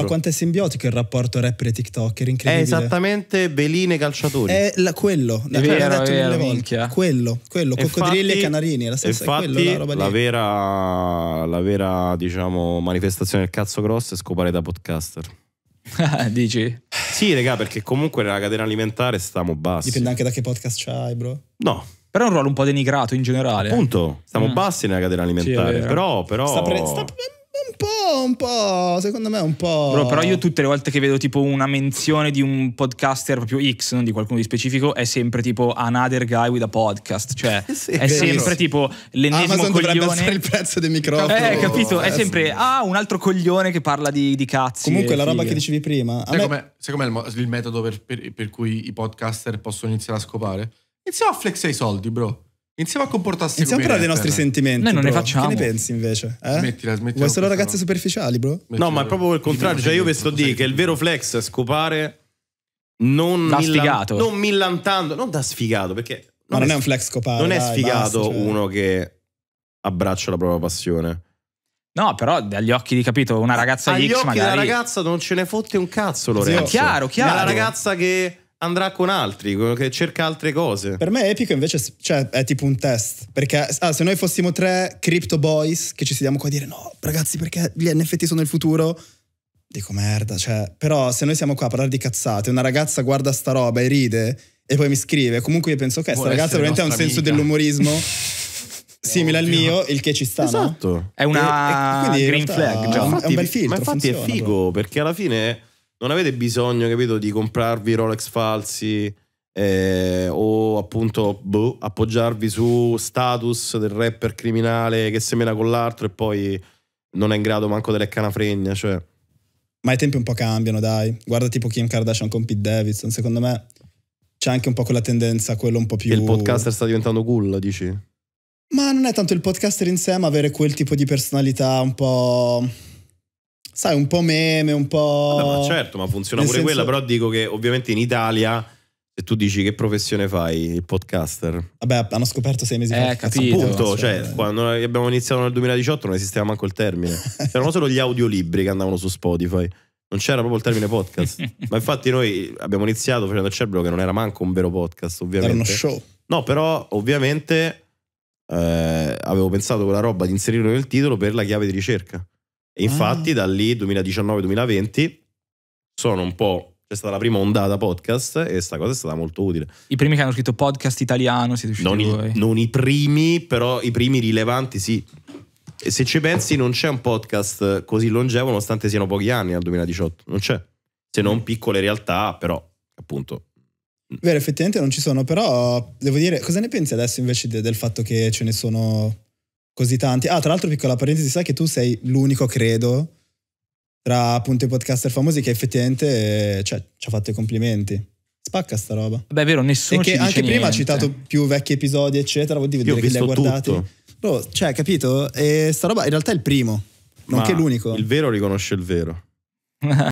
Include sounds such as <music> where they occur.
Ma quanto è simbiotico il rapporto rapper e TikToker, incredibile. È esattamente Beline calciatori. È la, quello, è vero, detto vero, volte. Quello, quello, infatti, coccodrilli e canarini, è la stessa infatti, è quello, la roba lì. La vera, la vera, diciamo, manifestazione del cazzo grosso è scopare da podcaster. <laughs> Dici? Sì, raga, perché comunque nella catena alimentare stiamo bassi. Dipende anche da che podcast c'hai, bro. No, però è un ruolo un po' denigrato in generale. Appunto, stiamo mm. bassi nella catena alimentare. Sì, però, però... Sta pre- sta pre- Oh, un po', secondo me un po'... Bro, però io tutte le volte che vedo tipo una menzione di un podcaster proprio X, non di qualcuno di specifico, è sempre tipo another guy with a podcast, cioè <laughs> sì, è vero. sempre tipo l'ennesimo Amazon coglione... Amazon dovrebbe il prezzo del microfono. Eh, capito, è eh, sempre, ah, un altro coglione che parla di, di cazzi. Comunque la roba che dicevi prima... Sai me... com'è, com il, il, metodo per, per, per cui i podcaster possono iniziare a scopare? Iniziamo a flexare i soldi, bro. Iniziamo a comportarsi Iniziamo a parlare dei nostri terra. sentimenti. Noi non bro. ne facciamo. Che ne pensi invece? Eh? Smettila, smettila. Vuoi solo ragazze superficiali, bro? Smettila. No, ma è proprio il contrario. Cioè, io vi sto dire che il vero flex è scopare non, da milan- non millantando, non da sfigato, perché. Ma non, è, è un flex scopare. Non dai, è sfigato basta, cioè... uno che abbraccia la propria passione. No, però dagli occhi di capito, una ragazza Agli X magari... Agli occhi ragazza non ce ne fotte un cazzo, Lorenzo. Sì, chiaro, chiaro. La ragazza che andrà con altri, che cerca altre cose. Per me Epico invece cioè, è tipo un test, perché ah, se noi fossimo tre crypto boys che ci sediamo qua a dire no ragazzi perché gli NFT sono il futuro, dico merda, cioè, però se noi siamo qua a parlare di cazzate, una ragazza guarda sta roba e ride e poi mi scrive, comunque io penso che okay, questa ragazza veramente ha un amica. senso dell'umorismo. <laughs> simile Oddio. al mio, il che ci sta. Esatto. No? È una e, e green flag. Già. Infatti, è un bel filtro. Ma infatti funziona, è figo bro. perché alla fine non avete bisogno, capito, di comprarvi Rolex falsi eh, o appunto boh, appoggiarvi su status del rapper criminale che semena con l'altro e poi non è in grado manco delle canafregna, cioè. Ma i tempi un po' cambiano, dai. Guarda tipo Kim Kardashian con Pete Davidson, secondo me c'è anche un po' quella tendenza a quello un po' più... Che il podcaster sta diventando cool, dici? Ma non è tanto il podcaster in sé, ma avere quel tipo di personalità un po' sai, un po' meme, un po'... Vabbè, ma certo, ma funziona Nel pure senso... quella, però dico che ovviamente in Italia... Se tu dici che professione fai, il podcaster? Vabbè, hanno scoperto sei mesi eh, fa. capito. Appunto, cioè, cioè quando abbiamo iniziato nel 2018 non esisteva manco il termine. C'erano solo gli audiolibri che andavano su Spotify. Non c'era proprio il termine podcast. <laughs> Ma infatti noi abbiamo iniziato facendo il cervello che non era manco un vero podcast, ovviamente. Era uno show. No, però ovviamente eh, avevo pensato quella roba di inserirlo nel titolo per la chiave di ricerca. E infatti ah. da lì 2019-2020 sono un po'... C'è stata la prima ondata podcast e sta cosa è stata molto utile. I primi che hanno scritto podcast italiano siete usciti non voi. I, non i primi, però i primi rilevanti sì. E se ci pensi non c'è un podcast così longevo nonostante siano pochi anni dal 2018. Non c'è. Se non piccole realtà, però appunto Vero, effettivamente non ci sono, però devo dire, cosa ne pensi adesso invece de, del fatto che ce ne sono così tanti. Ah, tra l'altro, piccola parentesi, sai che tu sei l'unico, credo, tra appunto i podcaster famosi che effettivamente eh, cioè, ci ha fatto i complimenti. Spacca sta roba. Beh, è vero, nessuno e che anche prima niente. ha citato più vecchi episodi, eccetera, vuol dire Io che li ha guardati. Tutto. cioè, capito? E sta roba in realtà è il primo, nonché l'unico. Il vero riconosce il vero. <laughs>